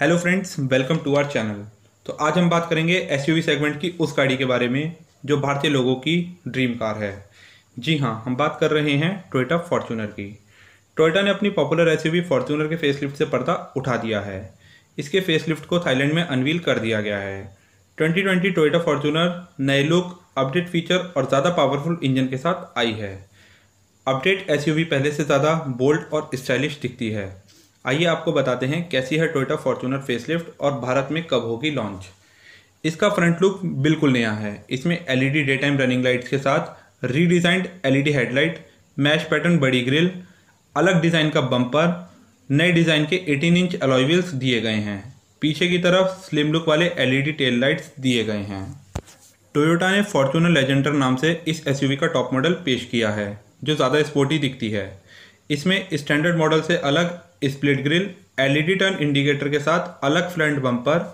hello friends welcome to our channel तो आज हम बात करेंगे एस सेगमेंट की उस गाड़ी के बारे में जो भारतीय लोगों की ड्रीम कार है जी हाँ हम बात कर रहे हैं टोयोटा फॉर्च्यूनर की टोयोटा ने अपनी पॉपुलर एस यू फॉर्चूनर के फेसलिफ्ट से पर्दा उठा दिया है इसके फेसलिफ्ट को थाईलैंड में अनवील कर दिया गया है 2020 टोयटा फॉर्चूनर नए लुक अपडेट फीचर और ज़्यादा पावरफुल इंजन के साथ आई है अपडेट एस पहले से ज़्यादा बोल्ड और स्टाइलिश दिखती है आइए आपको बताते हैं कैसी है टोयोटा फॉर्चूनर फेसलिफ्ट और भारत में कब होगी लॉन्च इसका फ्रंट लुक बिल्कुल नया है इसमें LED daytime running lights के साथ redesigned LED headlight mesh pattern बड़ी ग्रिल अलग डिज़ाइन का बम्पर नए डिज़ाइन के 18 इंच अलॉयल्स दिए गए हैं पीछे की तरफ स्लिम लुक वाले एलईडी टेल लाइट्स दिए गए हैं टोयोटा ने फॉर्चूनर लेजेंडर नाम से इस एसयूवी का टॉप मॉडल पेश किया है जो ज़्यादा स्पोर्टी दिखती है इसमें स्टैंडर्ड मॉडल से अलग split grille LED turn indicator के साथ अलग फ्रंट बम्पर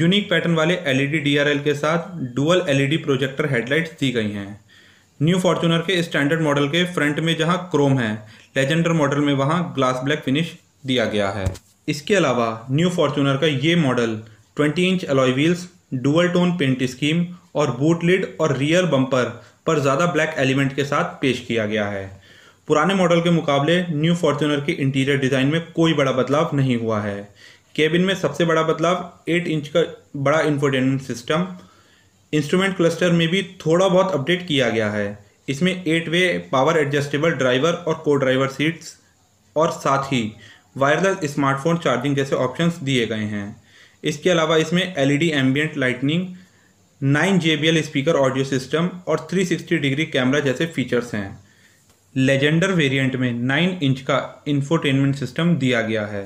यूनिक पैटर्न वाले एलईडी डीआरएल के साथ डुअल एलईडी प्रोजेक्टर हेडलाइट्स दी गई हैं न्यू फॉर्चूनर के स्टैंडर्ड मॉडल के फ्रंट में जहां क्रोम है लेजेंडर मॉडल में वहां ग्लास ब्लैक फिनिश दिया गया है इसके अलावा न्यू फॉर्चूनर का ये model 20 inch alloy wheels dual tone paint scheme और बूट लिड और रियर बम्पर पर ज़्यादा ब्लैक एलिमेंट के साथ पेश किया गया है पुराने मॉडल के मुकाबले न्यू फॉर्च्यूनर के इंटीरियर डिज़ाइन में कोई बड़ा बदलाव नहीं हुआ है केबिन में सबसे बड़ा बदलाव 8 इंच का बड़ा इंफोटेनमेंट सिस्टम इंस्ट्रूमेंट क्लस्टर में भी थोड़ा बहुत अपडेट किया गया है इसमें eight way power adjustable driver और को ड्राइवर सीट्स और साथ ही वायरलेस स्मार्टफोन चार्जिंग जैसे ऑप्शंस दिए गए हैं इसके अलावा इसमें LED ambient lighting nine J speaker audio system और 360 डिग्री कैमरा जैसे फीचर्स हैं लेजेंडर वेरिएंट में नाइन इंच का इन्फोटेनमेंट सिस्टम दिया गया है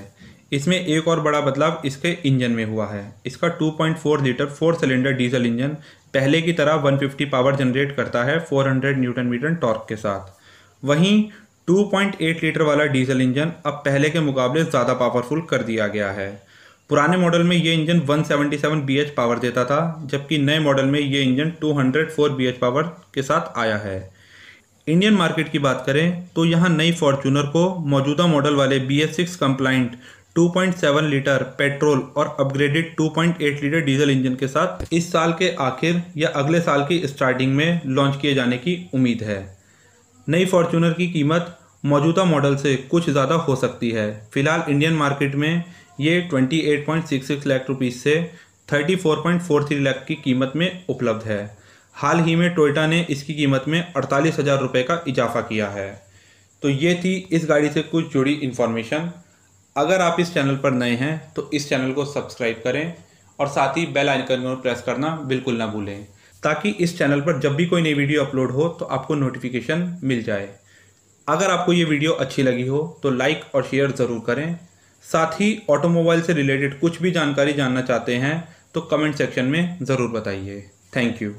इसमें एक और बड़ा बदलाव इसके इंजन में हुआ है इसका 2.4 litre four cylinder diesel engine पहले की तरह 150 पावर जनरेट करता है 400 न्यूटन मीटर टॉर्क के साथ वहीं 2.8 लीटर वाला डीजल इंजन अब पहले के मुकाबले ज़्यादा पावरफुल कर दिया गया है पुराने मॉडल में ये इंजन 177 bh पावर देता था जबकि नए मॉडल में ये इंजन 204 bh पावर के साथ आया है इंडियन मार्केट की बात करें तो यहाँ नई फॉर्चूनर को मौजूदा मॉडल वाले B S six compliant seven litre petrol और अपग्रेडेड 2.8 लीटर डीजल इंजन के साथ इस साल के आखिर या अगले साल की स्टार्टिंग में लॉन्च किए जाने की उम्मीद है नई फॉर्चूनर की कीमत मौजूदा मॉडल से कुछ ज़्यादा हो सकती है फिलहाल इंडियन मार्केट में ये 28.66 लाख रुपीस से 34.43 लाख की कीमत में उपलब्ध है हाल ही में टोयोटा ने इसकी कीमत में अड़तालीस हज़ार रुपये का इजाफा किया है तो ये थी इस गाड़ी से कुछ जुड़ी इन्फॉर्मेशन अगर आप इस चैनल पर नए हैं तो इस चैनल को सब्सक्राइब करें और साथ ही बेल आइकन को प्रेस करना बिल्कुल ना भूलें ताकि इस चैनल पर जब भी कोई नई वीडियो अपलोड हो तो आपको नोटिफिकेशन मिल जाए अगर आपको ये वीडियो अच्छी लगी हो तो लाइक और शेयर ज़रूर करें साथ ही ऑटोमोबाइल से रिलेटेड कुछ भी जानकारी जानना चाहते हैं तो कमेंट सेक्शन में ज़रूर बताइए थैंक यू